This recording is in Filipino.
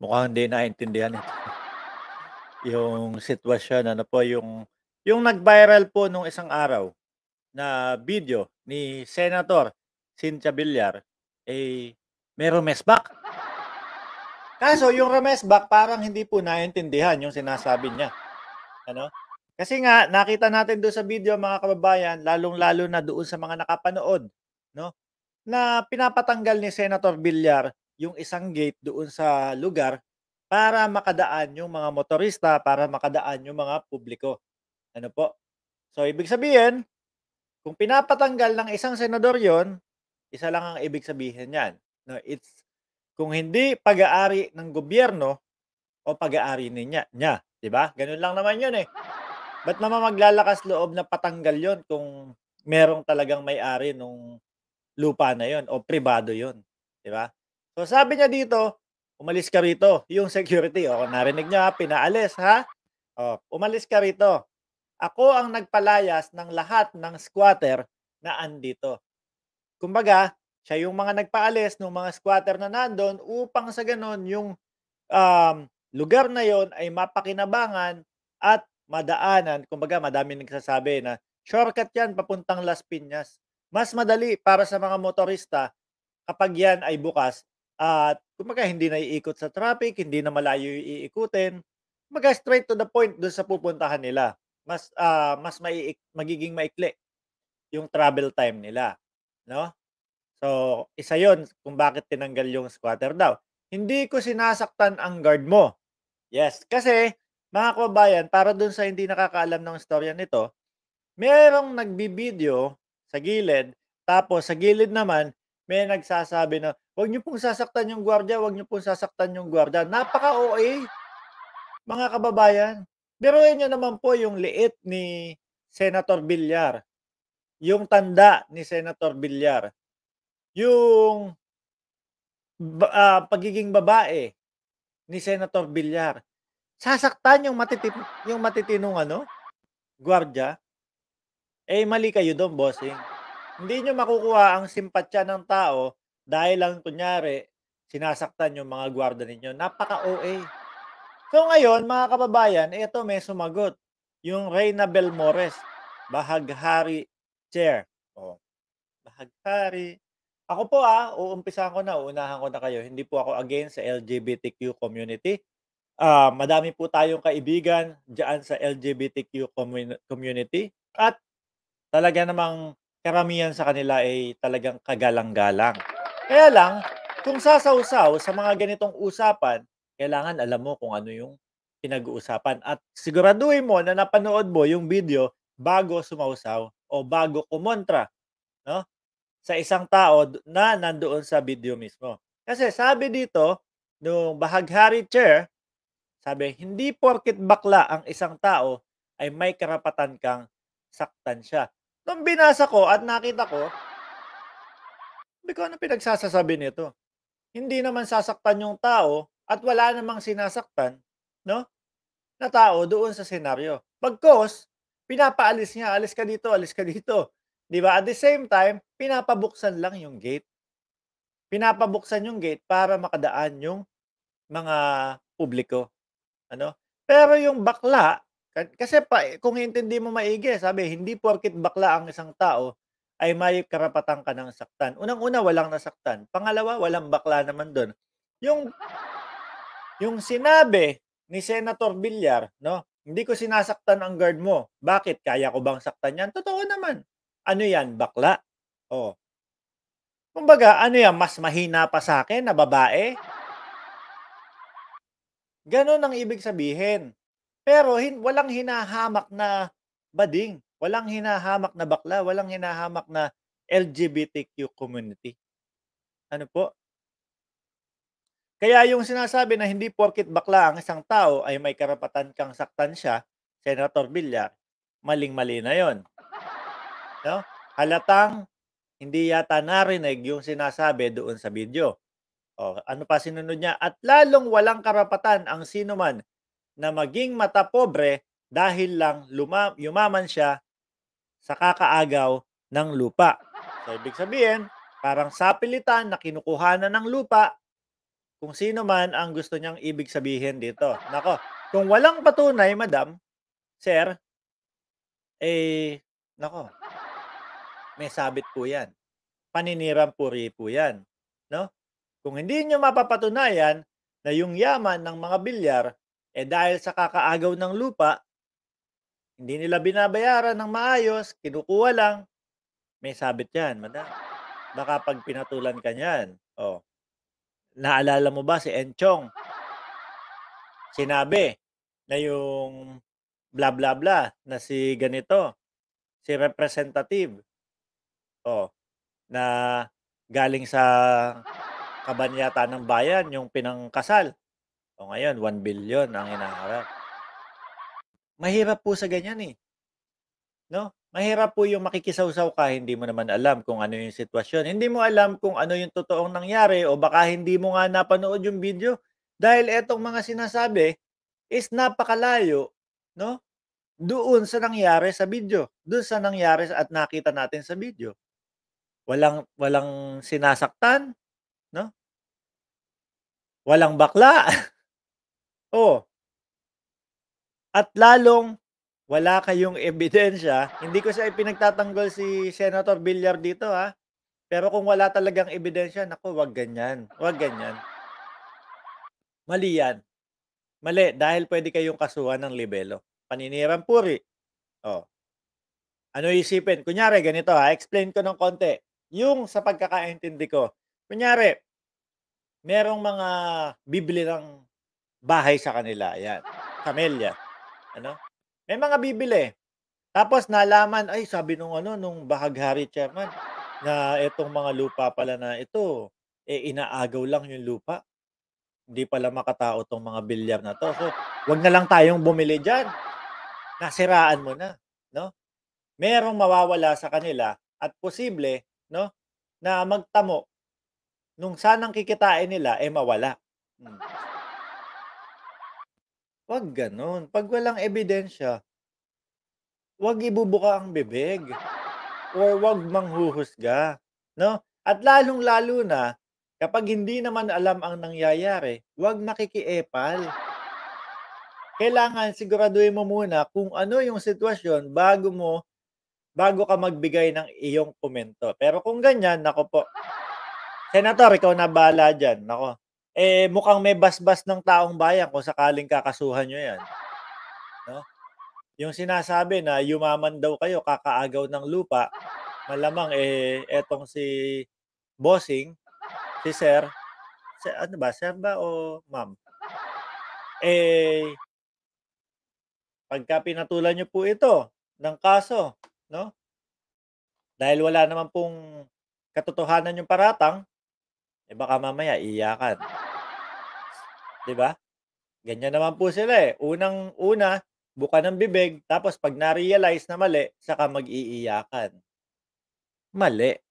Mukhang hindi naintindihan ito. yung sitwasyon, ano po, yung, yung nag-viral po nung isang araw na video ni Senator Cynthia Villar, eh, may rumesbak. Kaso, yung rumesbak, parang hindi po naintindihan yung sinasabi niya. Ano? Kasi nga, nakita natin doon sa video mga kababayan, lalong-lalo na doon sa mga nakapanood, no? na pinapatanggal ni Senator Villar yung isang gate doon sa lugar para makadaan yung mga motorista, para makadaan yung mga publiko. Ano po? So, ibig sabihin, kung pinapatanggal ng isang senador yon, isa lang ang ibig sabihin niyan. No, it's kung hindi pag-aari ng gobyerno o pag-aari niya, niya, 'di ba? Ganun lang naman 'yon eh. Ba't naman maglalakas loob na patanggal yon kung merong talagang may-ari nung lupa na yon o pribado yon, 'di ba? So sabi niya dito, umalis ka rito. Yung security, o oh, narinig niya, pinaalis ha? O, oh, umalis ka rito. Ako ang nagpalayas ng lahat ng squatter na andito. Kumbaga, siya yung mga nagpaalis ng mga squatter na nandun upang sa ganon yung um, lugar na yon ay mapakinabangan at madaanan. Kumbaga, madami nagsasabi na shortcut yan papuntang Las Piñas. Mas madali para sa mga motorista kapag yan ay bukas at kumbaga hindi na iikot sa traffic, hindi na malayo yung iikutin. Kumbaga straight to the point doon sa pupuntahan nila. Mas ah, mas mai magiging maikli yung travel time nila, no? So, isa 'yon kung bakit tinanggal yung squatter daw. Hindi ko sinasaktan ang guard mo. Yes, kasi mga kababayan, para doon sa hindi nakakaalam ng storya nito, merong nagbibideo sa gilid, tapos sa gilid naman, may nagsasabi na, Huwag niyo pong sasaktan yung gwardiya, huwag niyo pong sasaktan yung gwardiya. Napaka-OA, mga kababayan. Biruin niyo naman po yung liit ni Senator Villar. Yung tanda ni Senator Villar. Yung uh, pagiging babae ni Senator Villar. Sasaktan yung, matitip, yung matitinong ano, gwardiya. Eh, mali kayo doon, bossing. Hindi nyo makukuha ang simpatya ng tao dahil lang kunyari, sinasaktan yung mga gwarda ninyo. Napaka-OA. So ngayon, mga kababayan, ito may sumagot. Yung Reyna Belmores, Bahaghari Chair. O, oh, Bahaghari. Ako po ah, uumpisahan ko na, uunahan ko na kayo. Hindi po ako against sa LGBTQ community. Uh, madami po tayong kaibigan dyan sa LGBTQ community. At talaga namang karamihan sa kanila ay talagang kagalang-galang. Kaya lang, kung sasawsaw sa mga ganitong usapan, kailangan alam mo kung ano yung pinag-uusapan. At siguraduhin mo na napanood mo yung video bago sumawsaw o bago kumontra no? sa isang tao na nandoon sa video mismo. Kasi sabi dito, nung bahaghari chair, sabi, hindi porkit bakla ang isang tao ay may karapatan kang saktan siya. Nung binasa ko at nakita ko, sabi ko, ano pinagsasasabi nito? Hindi naman sasaktan yung tao at wala namang sinasaktan, no? Na tao doon sa senaryo. Pagkos, pinapaalis niya, alis ka dito, alis ka dito. 'Di ba? At the same time, pinapabuksan lang yung gate. Pinapabuksan yung gate para makadaan yung mga publiko. Ano? Pero yung bakla, kasi pa, kung intindi mo maigi, sabi, hindi porkit bakla ang isang tao, ay may karapatan ka ng saktan. Unang-una, walang nasaktan. Pangalawa, walang bakla naman doon. Yung, yung sinabi ni Senator Villar, no, hindi ko sinasaktan ang guard mo. Bakit? Kaya ko bang saktan yan? Totoo naman. Ano yan? Bakla? Oh. Kumbaga, ano yan? Mas mahina pa sa akin na babae? Ganon ang ibig sabihin. Pero hin- walang hinahamak na bading. Walang hinahamak na bakla, walang hinahamak na LGBTQ community. Ano po? Kaya yung sinasabi na hindi porkit bakla ang isang tao ay may karapatan kang saktan siya, Senator Villar, maling-mali na yon. No? Halatang hindi yata narinig yung sinasabi doon sa video. O, ano pa sinunod niya? At lalong walang karapatan ang sino man na maging mata pobre dahil lang luma- yumaman siya sa kakaagaw ng lupa. So, ibig sabihin, parang sapilitan na kinukuhanan ng lupa kung sino man ang gusto niyang ibig sabihin dito. Nako, kung walang patunay, madam, sir, eh, nako, may sabit po yan. Paninirang puri po yan. No? Kung hindi nyo mapapatunayan na yung yaman ng mga bilyar eh dahil sa kakaagaw ng lupa, hindi nila binabayaran ng maayos, kinukuha lang. May sabit yan, madam. Baka pag pinatulan ka niyan, oh, naalala mo ba si Enchong? Sinabi na yung bla bla bla na si ganito, si representative, oh, na galing sa kabanyata ng bayan, yung pinangkasal. O oh, ngayon, 1 billion ang inaharap. Mahirap po sa ganyan eh. No? Mahirap po yung makikisawsaw ka, hindi mo naman alam kung ano yung sitwasyon. Hindi mo alam kung ano yung totoong nangyari o baka hindi mo nga napanood yung video dahil etong mga sinasabi is napakalayo, no? Doon sa nangyari sa video, doon sa nangyari at nakita natin sa video. Walang walang sinasaktan, no? Walang bakla. oh, at lalong wala kayong ebidensya. Hindi ko siya ipinagtatanggol si Senator Villar dito ha. Pero kung wala talagang ebidensya, nako wag ganyan. Wag ganyan. Mali yan. Mali, dahil pwede kayong kasuhan ng libelo. Paninirang puri. Oh. Ano isipin? Kunyari, ganito ha. Explain ko ng konti. Yung sa pagkakaintindi ko. Kunyari, merong mga bibili ng bahay sa kanila. Yan. Camellia ano? May mga bibili. Tapos nalaman, ay sabi nung ano nung bahaghari chairman na itong mga lupa pala na ito eh inaagaw lang yung lupa. Hindi pala makatao tong mga bilyar na to. So, wag na lang tayong bumili diyan. Nasiraan mo na, no? Merong mawawala sa kanila at posible, no, na magtamo nung sanang kikitain nila eh mawala. Hmm. Wag ganon. Pag walang ebidensya, wag ibubuka ang bibig. Or wag manghuhusga. No? At lalong-lalo na, kapag hindi naman alam ang nangyayari, wag makikiepal. Kailangan siguraduhin mo muna kung ano yung sitwasyon bago mo bago ka magbigay ng iyong komento. Pero kung ganyan, nako po. Senator, ikaw na bala dyan. Nako eh mukhang may basbas ng taong bayan kung sakaling kakasuhan nyo yan. No? Yung sinasabi na yumaman daw kayo, kakaagaw ng lupa, malamang eh etong si bossing, si sir, si, ano ba, sir ba o ma'am? Eh, pagka pinatulan nyo po ito ng kaso, no? Dahil wala naman pong katotohanan yung paratang, eh baka mamaya iyakan. 'Di ba? Ganyan naman po sila eh. Unang una, buka ng bibig, tapos pag na-realize na mali, saka mag-iiyakan. Mali.